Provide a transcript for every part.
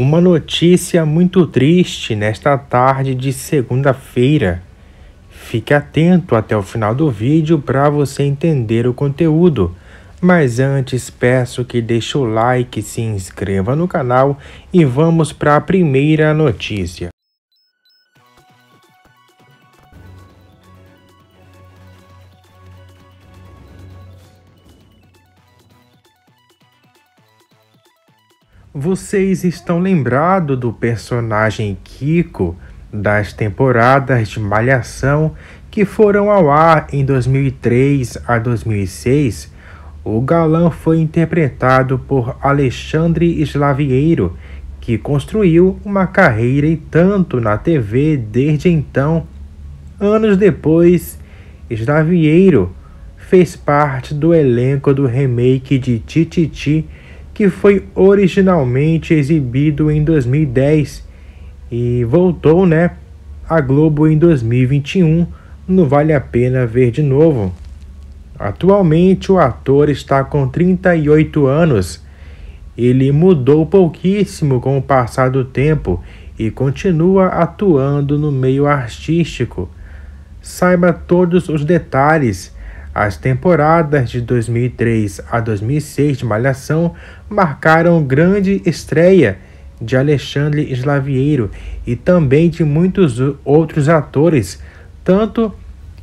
Uma notícia muito triste nesta tarde de segunda-feira. Fique atento até o final do vídeo para você entender o conteúdo. Mas antes peço que deixe o like, se inscreva no canal e vamos para a primeira notícia. Vocês estão lembrados do personagem Kiko das temporadas de Malhação que foram ao ar em 2003 a 2006? O galã foi interpretado por Alexandre Slavieiro, que construiu uma carreira e tanto na TV desde então. Anos depois, Slavieiro fez parte do elenco do remake de Tititi que foi originalmente exibido em 2010 e voltou, né, à Globo em 2021, não vale a pena ver de novo. Atualmente o ator está com 38 anos. Ele mudou pouquíssimo com o passar do tempo e continua atuando no meio artístico. Saiba todos os detalhes as temporadas de 2003 a 2006 de Malhação marcaram grande estreia de Alexandre Slavieiro e também de muitos outros atores, tanto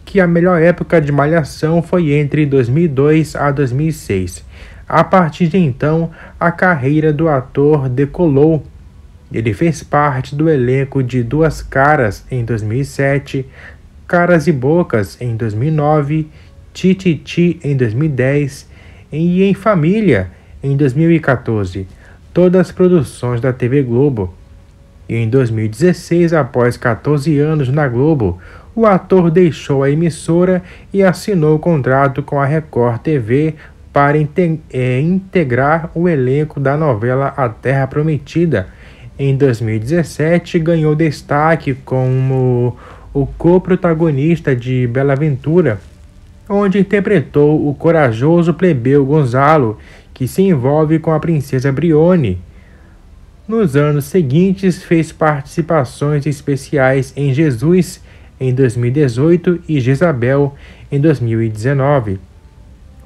que a melhor época de Malhação foi entre 2002 a 2006. A partir de então, a carreira do ator decolou. Ele fez parte do elenco de Duas Caras em 2007, Caras e Bocas em 2009 Tititi ti, em 2010 e Em Família em 2014, todas as produções da TV Globo. E em 2016, após 14 anos na Globo, o ator deixou a emissora e assinou o contrato com a Record TV para é, integrar o elenco da novela A Terra Prometida. Em 2017, ganhou destaque como o co-protagonista de Bela Ventura onde interpretou o corajoso plebeu Gonzalo, que se envolve com a princesa Brione. Nos anos seguintes, fez participações especiais em Jesus em 2018 e Jezabel em 2019.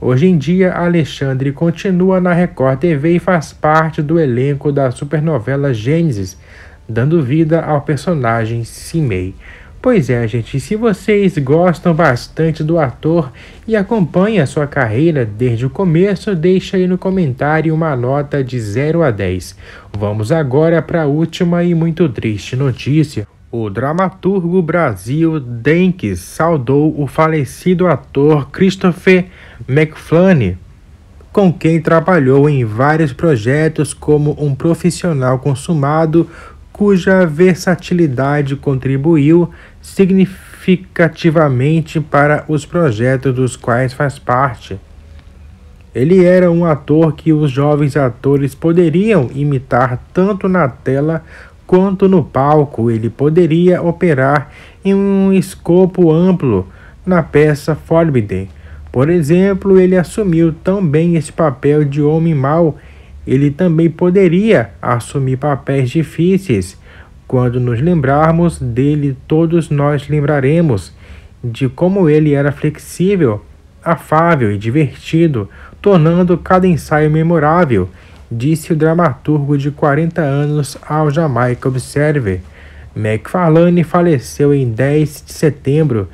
Hoje em dia, Alexandre continua na Record TV e faz parte do elenco da supernovela Gênesis, dando vida ao personagem Simei. Pois é, gente, se vocês gostam bastante do ator e acompanham a sua carreira desde o começo, deixa aí no comentário uma nota de 0 a 10. Vamos agora para a última e muito triste notícia. O dramaturgo Brasil Denkes saudou o falecido ator Christopher McFlane, com quem trabalhou em vários projetos como um profissional consumado cuja versatilidade contribuiu significativamente para os projetos dos quais faz parte. Ele era um ator que os jovens atores poderiam imitar tanto na tela quanto no palco. Ele poderia operar em um escopo amplo na peça Forbidden. Por exemplo, ele assumiu tão bem esse papel de homem mau. Ele também poderia assumir papéis difíceis quando nos lembrarmos dele, todos nós lembraremos de como ele era flexível, afável e divertido, tornando cada ensaio memorável, disse o dramaturgo de 40 anos ao Jamaica Observer. McFarlane faleceu em 10 de setembro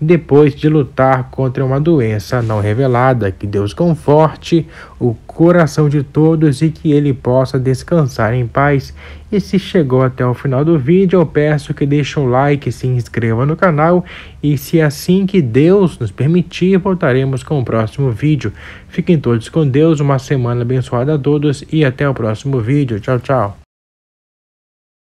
depois de lutar contra uma doença não revelada. Que Deus conforte o coração de todos e que ele possa descansar em paz. E se chegou até o final do vídeo, eu peço que deixe um like, se inscreva no canal e se assim que Deus nos permitir, voltaremos com o próximo vídeo. Fiquem todos com Deus, uma semana abençoada a todos e até o próximo vídeo. Tchau, tchau.